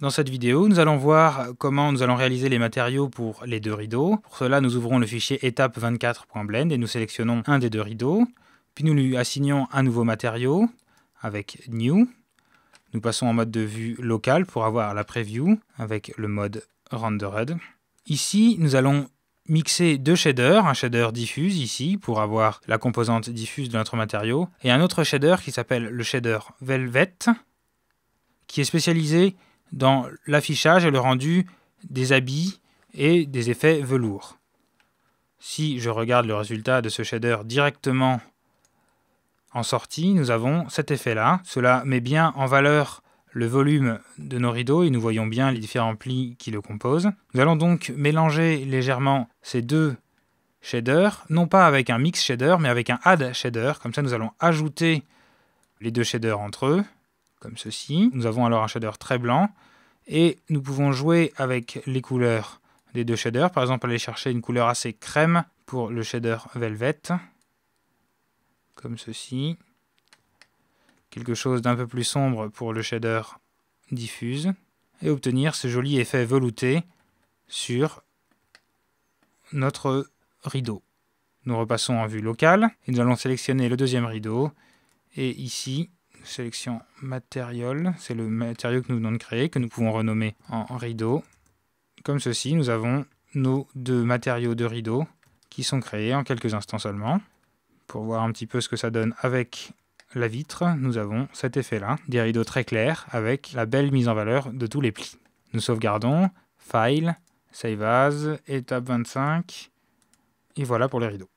Dans cette vidéo, nous allons voir comment nous allons réaliser les matériaux pour les deux rideaux. Pour cela, nous ouvrons le fichier étape24.blend et nous sélectionnons un des deux rideaux. Puis nous lui assignons un nouveau matériau avec New. Nous passons en mode de vue local pour avoir la preview avec le mode Rendered. Ici, nous allons mixer deux shaders, un shader diffuse ici pour avoir la composante diffuse de notre matériau, et un autre shader qui s'appelle le shader Velvet, qui est spécialisé dans l'affichage et le rendu des habits et des effets velours. Si je regarde le résultat de ce shader directement en sortie, nous avons cet effet-là. Cela met bien en valeur le volume de nos rideaux et nous voyons bien les différents plis qui le composent. Nous allons donc mélanger légèrement ces deux shaders, non pas avec un mix shader, mais avec un add shader. Comme ça, nous allons ajouter les deux shaders entre eux comme ceci. Nous avons alors un shader très blanc et nous pouvons jouer avec les couleurs des deux shaders. Par exemple, aller chercher une couleur assez crème pour le shader Velvet, comme ceci. Quelque chose d'un peu plus sombre pour le shader Diffuse et obtenir ce joli effet velouté sur notre rideau. Nous repassons en vue locale et nous allons sélectionner le deuxième rideau et ici sélection matériel, c'est le matériau que nous venons de créer, que nous pouvons renommer en rideau. Comme ceci, nous avons nos deux matériaux de rideau qui sont créés en quelques instants seulement. Pour voir un petit peu ce que ça donne avec la vitre, nous avons cet effet-là, des rideaux très clairs avec la belle mise en valeur de tous les plis. Nous sauvegardons, File, Save As, étape 25, et voilà pour les rideaux.